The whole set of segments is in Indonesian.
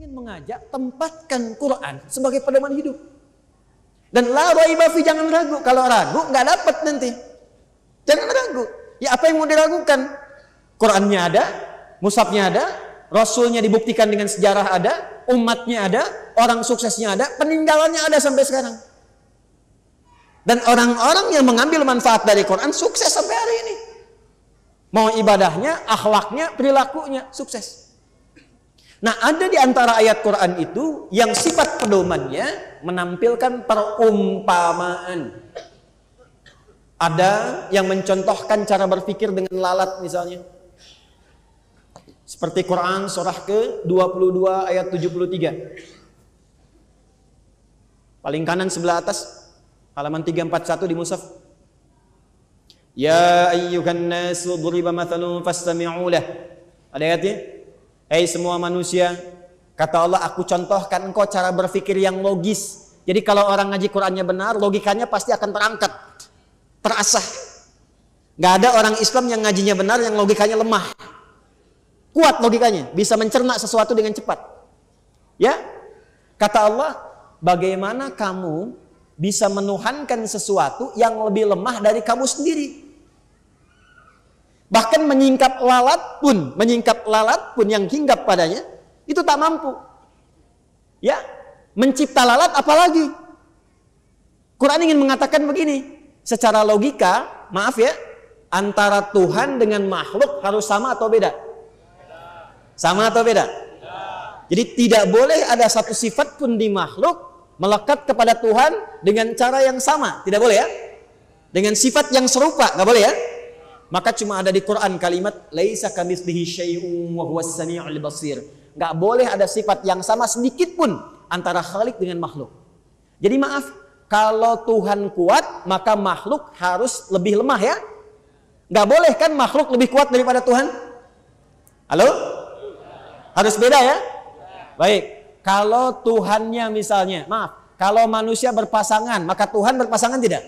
ingin mengajak tempatkan Quran sebagai pedoman hidup. Dan la fi jangan ragu. Kalau ragu nggak dapat nanti. Jangan ragu. Ya apa yang mau diragukan? Qurannya ada, Musafnya ada, rasulnya dibuktikan dengan sejarah ada, umatnya ada, orang suksesnya ada, peninggalannya ada sampai sekarang. Dan orang-orang yang mengambil manfaat dari Quran sukses sampai hari ini. Mau ibadahnya, akhlaknya, perilakunya sukses. Nah, ada di antara ayat Quran itu yang sifat pedomannya menampilkan perumpamaan. Ada yang mencontohkan cara berpikir dengan lalat misalnya. Seperti Quran surah ke-22 ayat 73. Paling kanan sebelah atas halaman 341 di Musaf. Ya ayyuhan nasu duriba mathalun fastami'u lah. Ada ayatnya? Hei semua manusia, kata Allah aku contohkan engkau cara berpikir yang logis. Jadi kalau orang ngaji Qurannya benar, logikanya pasti akan terangkat, terasah. Gak ada orang Islam yang ngajinya benar, yang logikanya lemah. Kuat logikanya, bisa mencerna sesuatu dengan cepat. Ya, kata Allah, bagaimana kamu bisa menuhankan sesuatu yang lebih lemah dari kamu sendiri? Bahkan menyingkap lalat pun, menyingkap lalat pun yang hinggap padanya, itu tak mampu. Ya, mencipta lalat apalagi. Quran ingin mengatakan begini, secara logika, maaf ya, antara Tuhan dengan makhluk harus sama atau beda? Sama atau beda? Jadi tidak boleh ada satu sifat pun di makhluk melekat kepada Tuhan dengan cara yang sama. Tidak boleh ya? Dengan sifat yang serupa, nggak boleh ya? Maka cuma ada di Quran kalimat laisa kamitslihi syai'un wa huwas samiul basir. Enggak boleh ada sifat yang sama sedikit pun antara khalik dengan makhluk. Jadi maaf, kalau Tuhan kuat, maka makhluk harus lebih lemah ya. Enggak boleh kan makhluk lebih kuat daripada Tuhan? Halo? Harus beda ya? Baik. Kalau Tuhannya misalnya, maaf, kalau manusia berpasangan, maka Tuhan berpasangan tidak?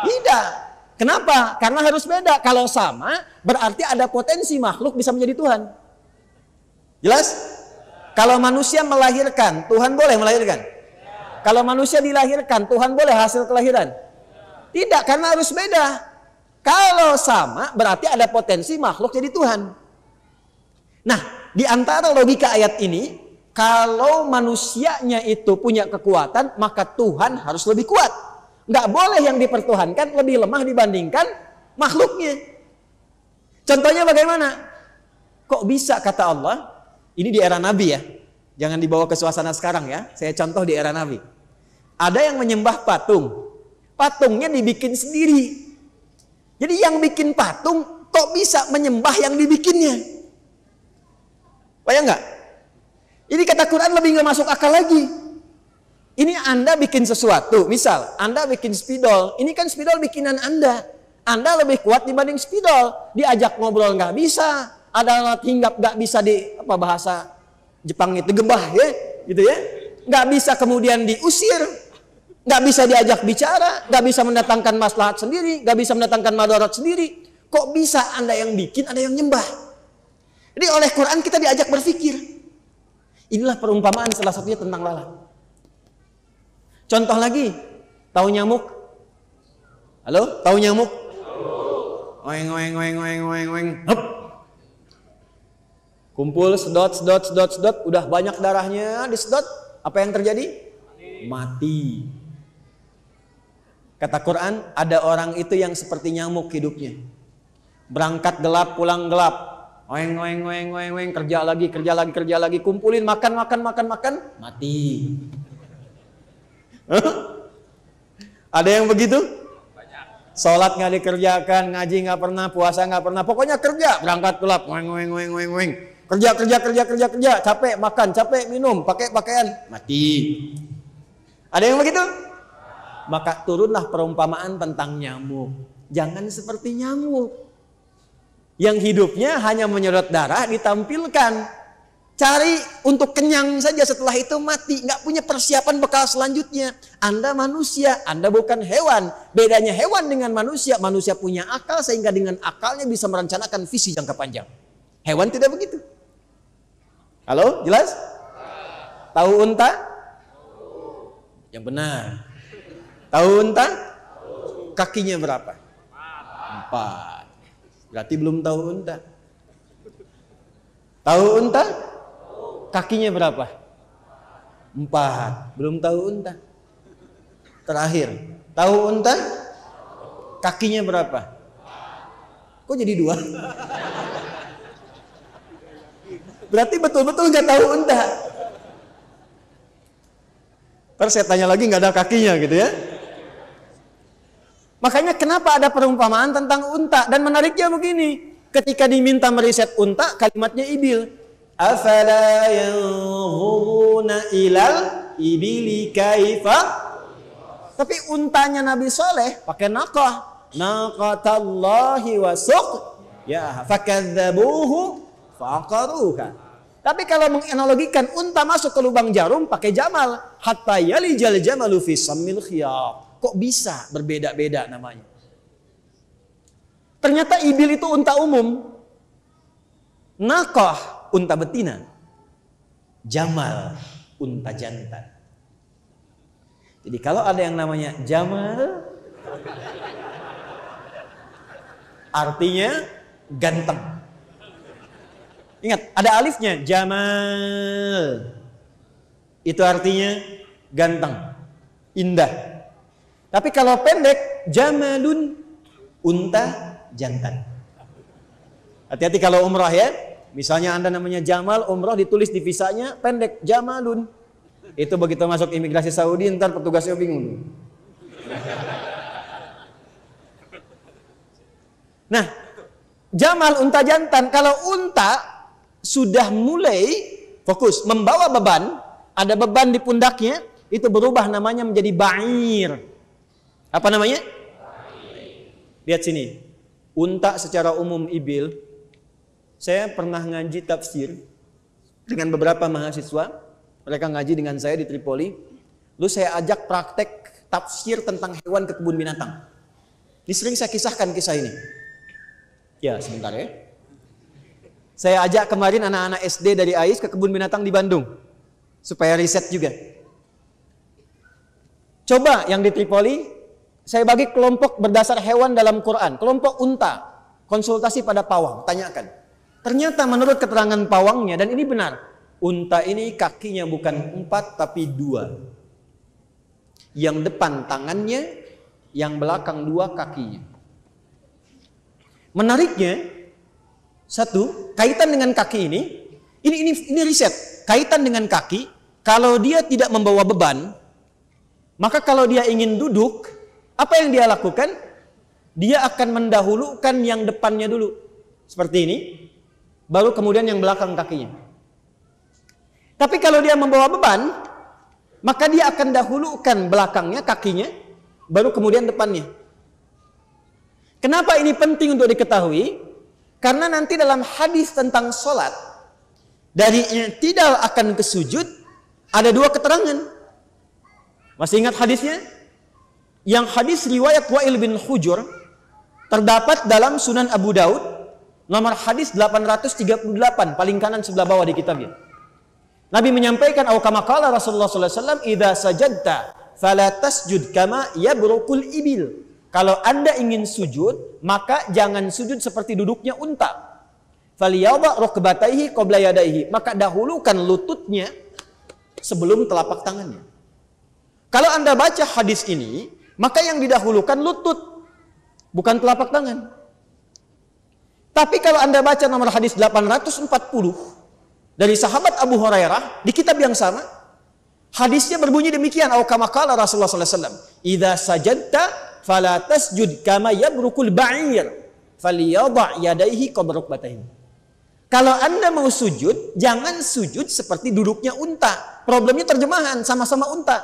Tidak. Kenapa? Karena harus beda. Kalau sama, berarti ada potensi makhluk bisa menjadi Tuhan. Jelas? Kalau manusia melahirkan, Tuhan boleh melahirkan. Kalau manusia dilahirkan, Tuhan boleh hasil kelahiran. Tidak, karena harus beda. Kalau sama, berarti ada potensi makhluk jadi Tuhan. Nah, di antara logika ayat ini, kalau manusianya itu punya kekuatan, maka Tuhan harus lebih kuat. Nggak boleh yang dipertuhankan lebih lemah dibandingkan makhluknya. Contohnya bagaimana? Kok bisa kata Allah, ini di era Nabi ya, jangan dibawa ke suasana sekarang ya, saya contoh di era Nabi. Ada yang menyembah patung, patungnya dibikin sendiri. Jadi yang bikin patung, kok bisa menyembah yang dibikinnya? Bayang nggak? Ini kata Quran lebih nggak masuk akal lagi. Ini Anda bikin sesuatu, misal Anda bikin spidol, ini kan spidol bikinan Anda. Anda lebih kuat dibanding spidol, diajak ngobrol nggak bisa, ada alat hinggap nggak bisa di apa bahasa Jepang itu gembah ya, gitu ya, nggak bisa kemudian diusir, nggak bisa diajak bicara, nggak bisa mendatangkan maslahat sendiri, nggak bisa mendatangkan madarat sendiri. Kok bisa Anda yang bikin, ada yang nyembah? Jadi oleh Quran kita diajak berpikir. Inilah perumpamaan salah satunya tentang lalat. Contoh lagi, tahu nyamuk? Halo, tahu nyamuk? Oeng oeng oeng oeng oeng oeng. Hup. Kumpul sedot sedot sedot sedot, udah banyak darahnya disedot, apa yang terjadi? Mati. Mati. Kata Quran, ada orang itu yang seperti nyamuk hidupnya. Berangkat gelap, pulang gelap. Oeng, oeng, oeng, oeng, oeng, kerja lagi, kerja lagi, kerja lagi. Kumpulin, makan, makan, makan, makan, mati. Ada yang begitu? Sholat nggak dikerjakan, ngaji nggak pernah, puasa nggak pernah. Pokoknya kerja, berangkat gelap, weng weng weng weng weng. Kerja kerja kerja kerja kerja, capek makan, capek minum, pakai pakaian, mati. Ada yang begitu? Maka turunlah perumpamaan tentang nyamuk. Jangan seperti nyamuk yang hidupnya hanya menyedot darah ditampilkan Cari untuk kenyang saja setelah itu mati. Nggak punya persiapan bekal selanjutnya. Anda manusia, Anda bukan hewan. Bedanya hewan dengan manusia. Manusia punya akal sehingga dengan akalnya bisa merencanakan visi jangka panjang. Hewan tidak begitu. Halo, jelas? Tahu unta? Yang benar. Tahu unta? Kakinya berapa? Empat. Berarti belum tahu unta. Tahu unta? Kakinya berapa? Empat. Belum tahu unta. Terakhir. Tahu unta? Kakinya berapa? Kok jadi dua? Berarti betul-betul nggak tahu unta. Terus saya tanya lagi nggak ada kakinya gitu ya. Makanya kenapa ada perumpamaan tentang unta dan menariknya begini, ketika diminta meriset unta kalimatnya ibil afala yanzuruna ilal ibili kaifa tapi untanya Nabi Soleh pakai nakah naqatallahi wasuq ya fakadzabuhu faqaruha tapi kalau menganalogikan unta masuk ke lubang jarum pakai jamal hatta yalijal jamalu fi sammil khiyab kok bisa berbeda-beda namanya ternyata ibil itu unta umum nakah unta betina. Jamal, unta jantan. Jadi kalau ada yang namanya Jamal, artinya ganteng. Ingat, ada alifnya, Jamal. Itu artinya ganteng, indah. Tapi kalau pendek, Jamalun, unta jantan. Hati-hati kalau umrah ya, Misalnya Anda namanya Jamal, umroh ditulis di visanya pendek, Jamalun. Itu begitu masuk imigrasi Saudi, ntar petugasnya bingung. Nah, Jamal unta jantan, kalau unta sudah mulai fokus membawa beban, ada beban di pundaknya, itu berubah namanya menjadi ba'ir. Apa namanya? Lihat sini. Unta secara umum ibil saya pernah ngaji tafsir dengan beberapa mahasiswa. Mereka ngaji dengan saya di Tripoli. Lalu saya ajak praktek tafsir tentang hewan ke kebun binatang. Ini sering saya kisahkan kisah ini. Ya, sebentar ya. Saya ajak kemarin anak-anak SD dari AIS ke kebun binatang di Bandung. Supaya riset juga. Coba yang di Tripoli, saya bagi kelompok berdasar hewan dalam Quran. Kelompok unta, konsultasi pada pawang, tanyakan. Ternyata menurut keterangan pawangnya, dan ini benar, unta ini kakinya bukan empat tapi dua. Yang depan tangannya, yang belakang dua kakinya. Menariknya, satu, kaitan dengan kaki ini, ini ini ini riset, kaitan dengan kaki, kalau dia tidak membawa beban, maka kalau dia ingin duduk, apa yang dia lakukan? Dia akan mendahulukan yang depannya dulu. Seperti ini, baru kemudian yang belakang kakinya. Tapi kalau dia membawa beban, maka dia akan dahulukan belakangnya, kakinya, baru kemudian depannya. Kenapa ini penting untuk diketahui? Karena nanti dalam hadis tentang sholat, dari tidak akan kesujud, ada dua keterangan. Masih ingat hadisnya? Yang hadis riwayat Wa'il bin Hujur terdapat dalam Sunan Abu Daud Nomor hadis 838 paling kanan sebelah bawah di kitabnya. Nabi menyampaikan au kama qala Rasulullah sallallahu alaihi wasallam idza sajadta fala tasjud kama yabrukul ibil. Kalau Anda ingin sujud, maka jangan sujud seperti duduknya unta. Faliyaba rukbataihi qabla yadaihi. Maka dahulukan lututnya sebelum telapak tangannya. Kalau Anda baca hadis ini, maka yang didahulukan lutut, bukan telapak tangan. Tapi kalau Anda baca nomor hadis 840 dari sahabat Abu Hurairah di kitab yang sama, hadisnya berbunyi demikian, "Au Rasulullah sallallahu alaihi wasallam, idza sajadta fala tasjud kama yabrukul ba'ir, falyadha yadayhi batain.' Kalau Anda mau sujud, jangan sujud seperti duduknya unta. Problemnya terjemahan sama-sama unta.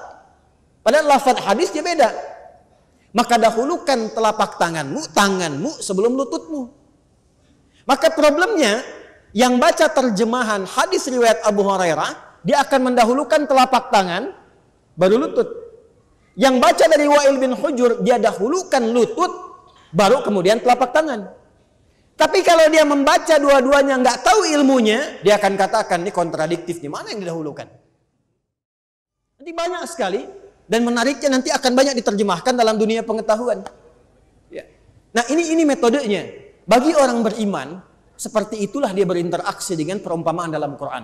Padahal lafaz hadisnya beda. Maka dahulukan telapak tanganmu, tanganmu sebelum lututmu. Maka problemnya yang baca terjemahan hadis riwayat Abu Hurairah, dia akan mendahulukan telapak tangan baru lutut. Yang baca dari Wa'il bin Hujur, dia dahulukan lutut baru kemudian telapak tangan. Tapi kalau dia membaca dua-duanya nggak tahu ilmunya, dia akan katakan ini kontradiktif di mana yang didahulukan? Nanti banyak sekali dan menariknya nanti akan banyak diterjemahkan dalam dunia pengetahuan. Ya. Nah ini ini metodenya. Bagi orang beriman, seperti itulah dia berinteraksi dengan perumpamaan dalam Quran.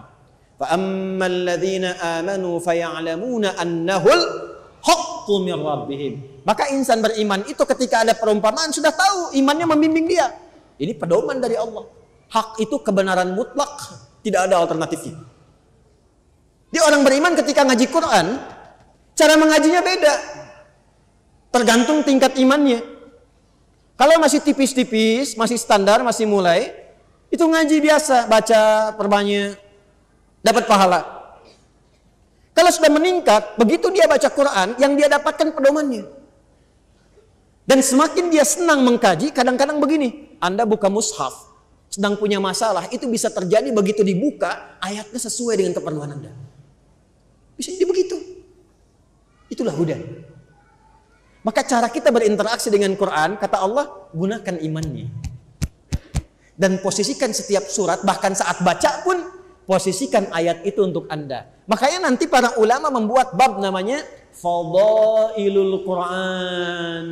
فَأَمَّا الَّذِينَ آمَنُوا فَيَعْلَمُونَ أَنَّهُ الْحَقُّ مِنْ رَبِّهِمْ Maka insan beriman itu ketika ada perumpamaan sudah tahu imannya membimbing dia. Ini pedoman dari Allah. Hak itu kebenaran mutlak, tidak ada alternatifnya. Di orang beriman ketika ngaji Quran, cara mengajinya beda. Tergantung tingkat imannya. Kalau masih tipis-tipis, masih standar, masih mulai, itu ngaji biasa, baca perbanyak, dapat pahala. Kalau sudah meningkat, begitu dia baca Quran, yang dia dapatkan pedomannya. Dan semakin dia senang mengkaji, kadang-kadang begini, Anda buka mushaf, sedang punya masalah, itu bisa terjadi begitu dibuka, ayatnya sesuai dengan keperluan Anda. Bisa jadi begitu. Itulah hudan. Maka cara kita berinteraksi dengan Quran, kata Allah, gunakan imannya. Dan posisikan setiap surat, bahkan saat baca pun, posisikan ayat itu untuk Anda. Makanya nanti para ulama membuat bab namanya Fadailul Quran.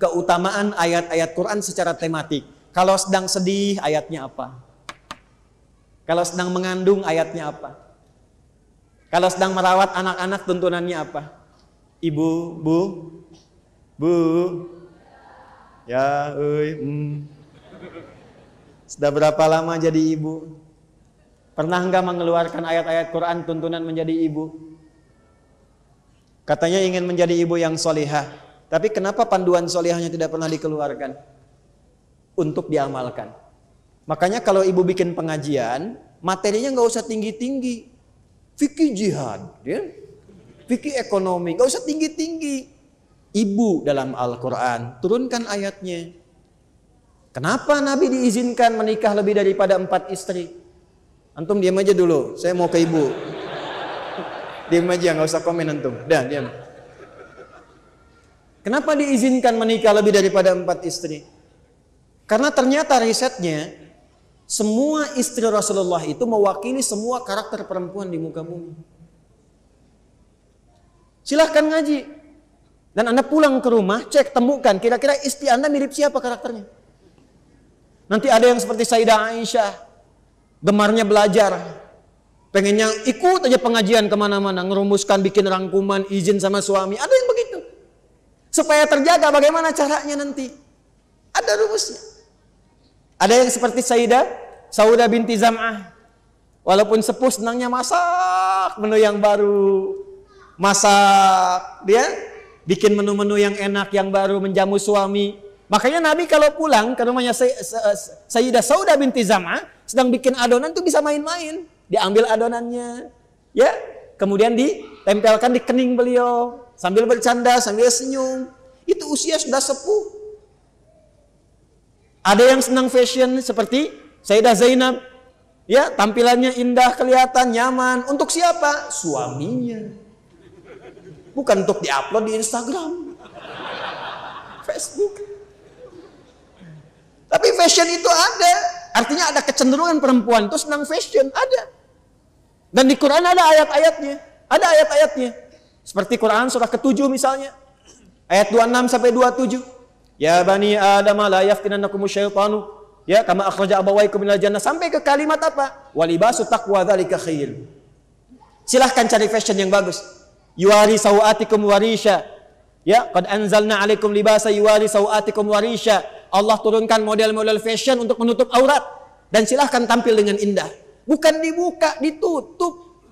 Keutamaan ayat-ayat Quran secara tematik. Kalau sedang sedih, ayatnya apa? Kalau sedang mengandung, ayatnya apa? Kalau sedang merawat anak-anak, tuntunannya apa? Ibu, bu, Bu. Ya, ui, mm. Sudah berapa lama jadi ibu? Pernah enggak mengeluarkan ayat-ayat Quran tuntunan menjadi ibu? Katanya ingin menjadi ibu yang solihah. Tapi kenapa panduan solihahnya tidak pernah dikeluarkan? Untuk diamalkan. Makanya kalau ibu bikin pengajian, materinya nggak usah tinggi-tinggi. Fikih jihad, ya? fikih ekonomi, nggak usah tinggi-tinggi ibu dalam Al-Quran. Turunkan ayatnya. Kenapa Nabi diizinkan menikah lebih daripada empat istri? Antum diam aja dulu, saya mau ke ibu. diam aja, nggak usah komen antum. Dah, diam. Kenapa diizinkan menikah lebih daripada empat istri? Karena ternyata risetnya, semua istri Rasulullah itu mewakili semua karakter perempuan di muka bumi. Silahkan ngaji, dan Anda pulang ke rumah, cek, temukan. Kira-kira istri Anda mirip siapa karakternya? Nanti ada yang seperti Sayyidah Aisyah. Gemarnya belajar. Pengennya ikut aja pengajian kemana-mana. Ngerumuskan, bikin rangkuman, izin sama suami. Ada yang begitu. Supaya terjaga bagaimana caranya nanti. Ada rumusnya. Ada yang seperti Sayyidah. Saudah binti Zam'ah. Walaupun sepuh senangnya masak menu yang baru. Masak. Dia ya bikin menu-menu yang enak, yang baru, menjamu suami. Makanya Nabi kalau pulang ke rumahnya Sayyidah Sauda binti Zama, sedang bikin adonan tuh bisa main-main. Diambil adonannya. Ya, kemudian ditempelkan di kening beliau sambil bercanda, sambil senyum. Itu usia sudah sepuh. Ada yang senang fashion seperti Sayyidah Zainab. Ya, tampilannya indah, kelihatan nyaman. Untuk siapa? Suaminya. Bukan untuk diupload di Instagram. Facebook. Tapi fashion itu ada. Artinya ada kecenderungan perempuan itu senang fashion. Ada. Dan di Quran ada ayat-ayatnya. Ada ayat-ayatnya. Seperti Quran surah ke-7 misalnya. Ayat 26 sampai 27. Ya bani Adam la yaftinannakum syaitanu. Ya kama akhraja abawaikum minal jannah sampai ke kalimat apa? Walibasu taqwa dzalika khair. Silahkan cari fashion yang bagus yuwari sawatikum warisha. Ya, qad anzalna alaikum libasa yuwari sawatikum warisha. Allah turunkan model-model fashion untuk menutup aurat dan silahkan tampil dengan indah. Bukan dibuka, ditutup.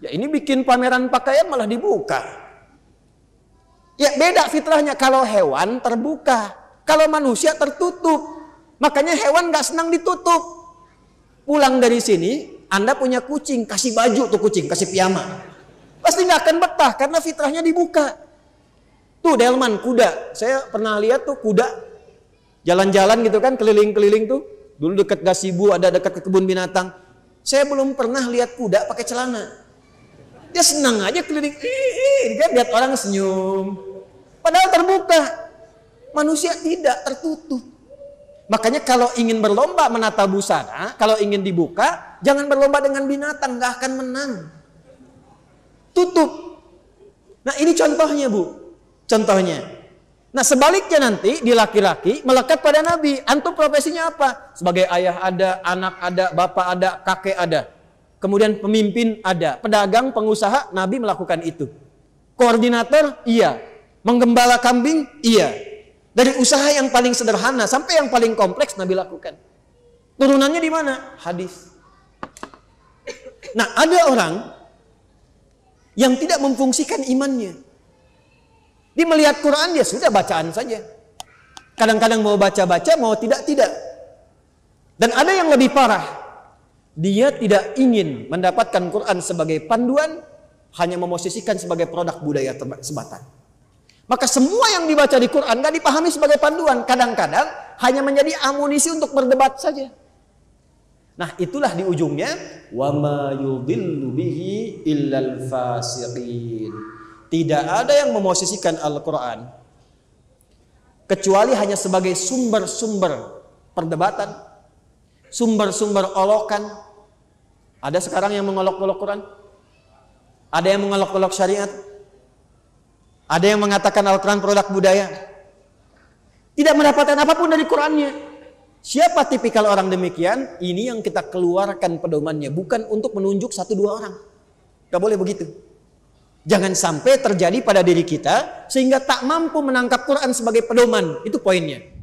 Ya ini bikin pameran pakaian malah dibuka. Ya beda fitrahnya kalau hewan terbuka, kalau manusia tertutup. Makanya hewan nggak senang ditutup. Pulang dari sini, Anda punya kucing, kasih baju tuh kucing, kasih piyama. Pasti nggak akan betah karena fitrahnya dibuka. Tuh delman kuda. Saya pernah lihat tuh kuda jalan-jalan gitu kan keliling-keliling tuh. Dulu dekat gasibu ada dekat ke kebun binatang. Saya belum pernah lihat kuda pakai celana. Dia senang aja keliling. Dia kan lihat orang senyum. Padahal terbuka. Manusia tidak tertutup. Makanya kalau ingin berlomba menata busana, kalau ingin dibuka, jangan berlomba dengan binatang, nggak akan menang tutup. Nah ini contohnya bu, contohnya. Nah sebaliknya nanti di laki-laki melekat pada Nabi. Antum profesinya apa? Sebagai ayah ada, anak ada, bapak ada, kakek ada. Kemudian pemimpin ada, pedagang, pengusaha, Nabi melakukan itu. Koordinator, iya. Menggembala kambing, iya. Dari usaha yang paling sederhana sampai yang paling kompleks Nabi lakukan. Turunannya di mana? Hadis. Nah, ada orang yang tidak memfungsikan imannya. Dia melihat Quran dia ya sudah bacaan saja. Kadang-kadang mau baca-baca, mau tidak-tidak. Dan ada yang lebih parah. Dia tidak ingin mendapatkan Quran sebagai panduan, hanya memosisikan sebagai produk budaya semata. Maka semua yang dibaca di Quran nggak dipahami sebagai panduan. Kadang-kadang hanya menjadi amunisi untuk berdebat saja. Nah, itulah di ujungnya wa ma illal fasiqin. Tidak ada yang memosisikan Al-Qur'an kecuali hanya sebagai sumber-sumber perdebatan, sumber-sumber olokan. Ada sekarang yang mengolok-olok Quran? Ada yang mengolok-olok syariat? Ada yang mengatakan Al-Quran produk budaya? Tidak mendapatkan apapun dari Qurannya. Siapa tipikal orang demikian? Ini yang kita keluarkan pedomannya, bukan untuk menunjuk satu dua orang. Gak boleh begitu. Jangan sampai terjadi pada diri kita sehingga tak mampu menangkap Quran sebagai pedoman. Itu poinnya.